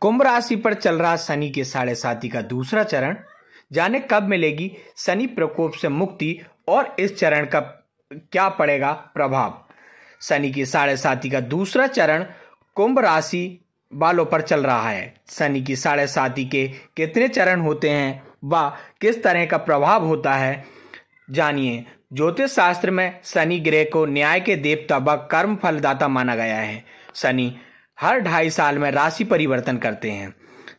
कुंभ राशि पर चल रहा शनि के साढ़े साथी का दूसरा चरण जाने कब मिलेगी शनि प्रकोप से मुक्ति और इस चरण का क्या पड़ेगा प्रभाव शनि की साढ़े साथी का दूसरा चरण कुंभ राशि वालों पर चल रहा है शनि की साढ़े साथी के कितने चरण होते हैं व किस तरह का प्रभाव होता है जानिए ज्योतिष शास्त्र में शनि ग्रह को न्याय के देवता व कर्म फलदाता माना गया है शनि हर ढाई साल में राशि परिवर्तन करते हैं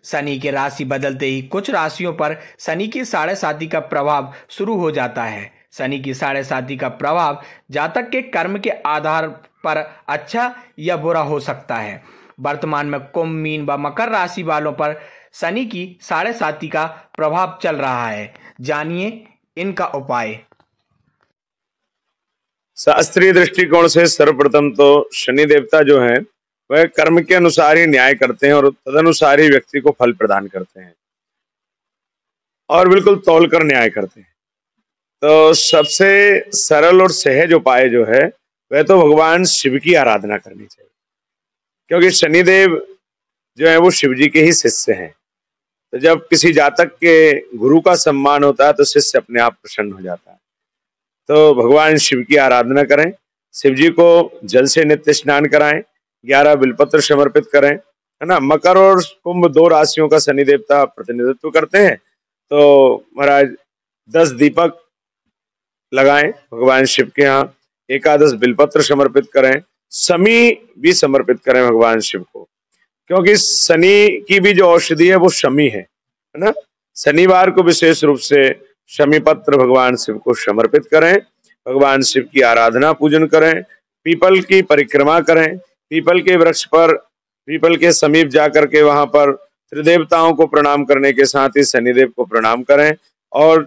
शनि के राशि बदलते ही कुछ राशियों पर शनि की साढ़े साथी का प्रभाव शुरू हो जाता है शनि की साढ़े साथी का प्रभाव जातक के कर्म के आधार पर अच्छा या बुरा हो सकता है वर्तमान में कुंभ मीन व मकर राशि वालों पर शनि की साढ़े साथी का प्रभाव चल रहा है जानिए इनका उपाय शास्त्रीय दृष्टिकोण से सर्वप्रथम तो शनि देवता जो हैं वह कर्म के अनुसार ही न्याय करते हैं और तदनुसार ही व्यक्ति को फल प्रदान करते हैं और बिल्कुल तोल कर न्याय करते हैं तो सबसे सरल और सहज उपाय जो है वह तो भगवान शिव की आराधना करनी चाहिए क्योंकि शनिदेव जो है वो शिव जी के ही शिष्य हैं तो जब किसी जातक के गुरु का सम्मान होता है तो शिष्य अपने आप प्रसन्न हो जाता है तो भगवान शिव की आराधना करें शिव जी को जल से नित्य स्नान कराएं ग्यारह बिलपत्र समर्पित करें है ना मकर और कुंभ दो राशियों का शनि देवता प्रतिनिधित्व करते हैं तो महाराज दस दीपक लगाएं भगवान शिव के यहाँ एकादश बिलपत्र समर्पित करें शमी भी समर्पित करें भगवान शिव को क्योंकि शनि की भी जो औषधि है वो शमी है है ना शनिवार को विशेष रूप से शमी पत्र भगवान शिव को समर्पित करें भगवान शिव की आराधना पूजन करें पीपल की परिक्रमा करें पीपल के वृक्ष पर पीपल के समीप जाकर के वहां पर त्रिदेवताओं को प्रणाम करने के साथ ही शनिदेव को प्रणाम करें और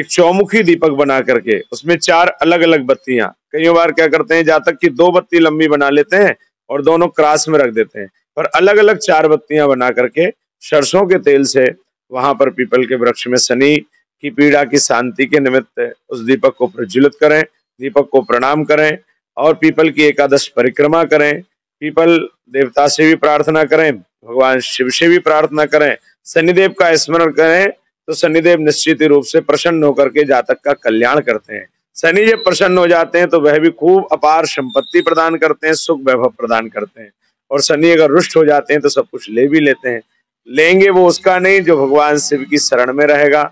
एक चौमुखी दीपक बना करके उसमें चार अलग अलग बत्तियां कई बार क्या करते हैं जातक तक कि दो बत्ती लंबी बना लेते हैं और दोनों क्रास में रख देते हैं पर अलग अलग चार बत्तियां बना करके सरसों के तेल से वहां पर पीपल के वृक्ष में शनि की पीड़ा की शांति के निमित्त उस दीपक को प्रज्वलित करें दीपक को प्रणाम करें और पीपल की एकादश परिक्रमा करें पीपल देवता से भी प्रार्थना करें भगवान शिव से भी प्रार्थना करें शनिदेव का स्मरण करें तो शनिदेव निश्चित रूप से प्रसन्न होकर के जातक का कल्याण करते हैं शनि जब प्रसन्न हो जाते हैं तो वह भी खूब अपार संपत्ति प्रदान करते हैं सुख वैभव प्रदान करते हैं और शनि अगर रुष्ट हो जाते हैं तो सब कुछ ले भी लेते हैं लेंगे वो उसका नहीं जो भगवान शिव की शरण में रहेगा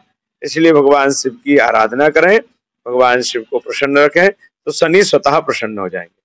इसलिए भगवान शिव की आराधना करें भगवान शिव को प्रसन्न रखें तो शनि स्वतः प्रसन्न हो जाएंगे